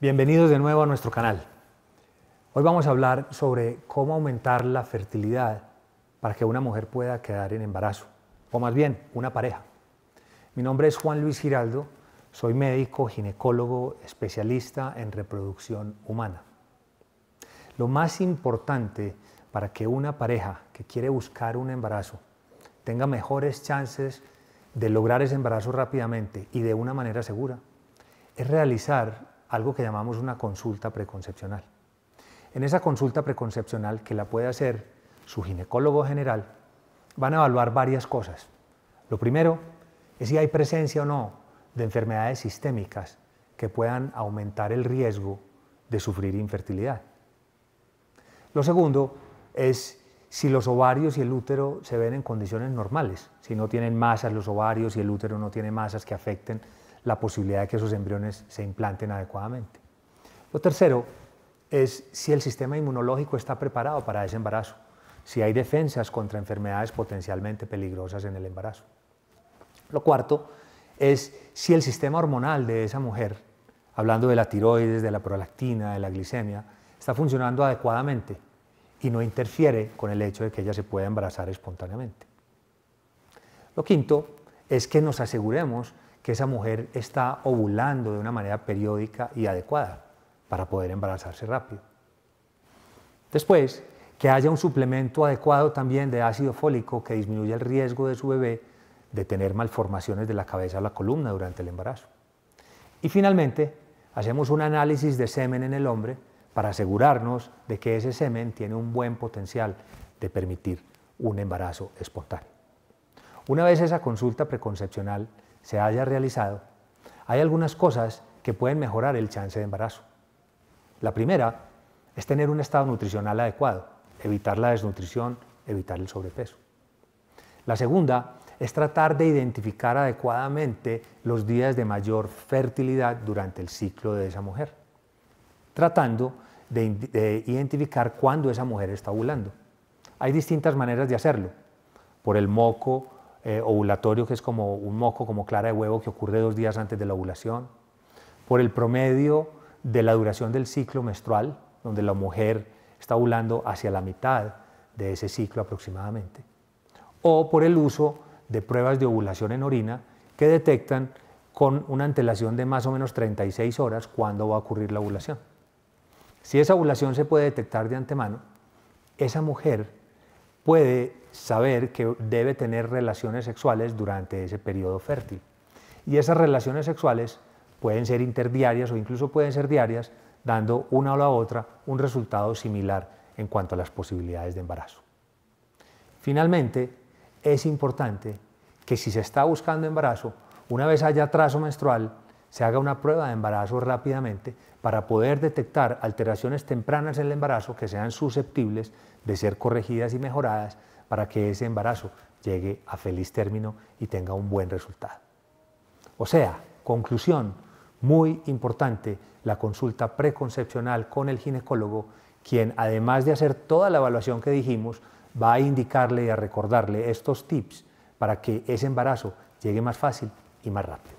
Bienvenidos de nuevo a nuestro canal. Hoy vamos a hablar sobre cómo aumentar la fertilidad para que una mujer pueda quedar en embarazo, o más bien, una pareja. Mi nombre es Juan Luis Giraldo, soy médico, ginecólogo, especialista en reproducción humana. Lo más importante para que una pareja que quiere buscar un embarazo tenga mejores chances de lograr ese embarazo rápidamente y de una manera segura es realizar algo que llamamos una consulta preconcepcional. En esa consulta preconcepcional, que la puede hacer su ginecólogo general, van a evaluar varias cosas. Lo primero es si hay presencia o no de enfermedades sistémicas que puedan aumentar el riesgo de sufrir infertilidad. Lo segundo es si los ovarios y el útero se ven en condiciones normales, si no tienen masas los ovarios y el útero no tiene masas que afecten la posibilidad de que esos embriones se implanten adecuadamente. Lo tercero es si el sistema inmunológico está preparado para ese embarazo, si hay defensas contra enfermedades potencialmente peligrosas en el embarazo. Lo cuarto es si el sistema hormonal de esa mujer, hablando de la tiroides, de la prolactina, de la glicemia, está funcionando adecuadamente y no interfiere con el hecho de que ella se pueda embarazar espontáneamente. Lo quinto es que nos aseguremos que esa mujer está ovulando de una manera periódica y adecuada para poder embarazarse rápido. Después, que haya un suplemento adecuado también de ácido fólico que disminuya el riesgo de su bebé de tener malformaciones de la cabeza a la columna durante el embarazo. Y finalmente, hacemos un análisis de semen en el hombre para asegurarnos de que ese semen tiene un buen potencial de permitir un embarazo espontáneo. Una vez esa consulta preconcepcional se haya realizado, hay algunas cosas que pueden mejorar el chance de embarazo. La primera es tener un estado nutricional adecuado, evitar la desnutrición, evitar el sobrepeso. La segunda es tratar de identificar adecuadamente los días de mayor fertilidad durante el ciclo de esa mujer, tratando de, identificar cuándo esa mujer está ovulando. Hay distintas maneras de hacerlo, por el moco, eh, ovulatorio, que es como un moco, como clara de huevo, que ocurre dos días antes de la ovulación, por el promedio de la duración del ciclo menstrual, donde la mujer está ovulando hacia la mitad de ese ciclo aproximadamente, o por el uso de pruebas de ovulación en orina que detectan con una antelación de más o menos 36 horas cuándo va a ocurrir la ovulación. Si esa ovulación se puede detectar de antemano, esa mujer puede saber que debe tener relaciones sexuales durante ese periodo fértil. Y esas relaciones sexuales pueden ser interdiarias o incluso pueden ser diarias, dando una o la otra un resultado similar en cuanto a las posibilidades de embarazo. Finalmente, es importante que si se está buscando embarazo, una vez haya trazo menstrual, se haga una prueba de embarazo rápidamente para poder detectar alteraciones tempranas en el embarazo que sean susceptibles de ser corregidas y mejoradas para que ese embarazo llegue a feliz término y tenga un buen resultado. O sea, conclusión, muy importante la consulta preconcepcional con el ginecólogo, quien además de hacer toda la evaluación que dijimos, va a indicarle y a recordarle estos tips para que ese embarazo llegue más fácil y más rápido.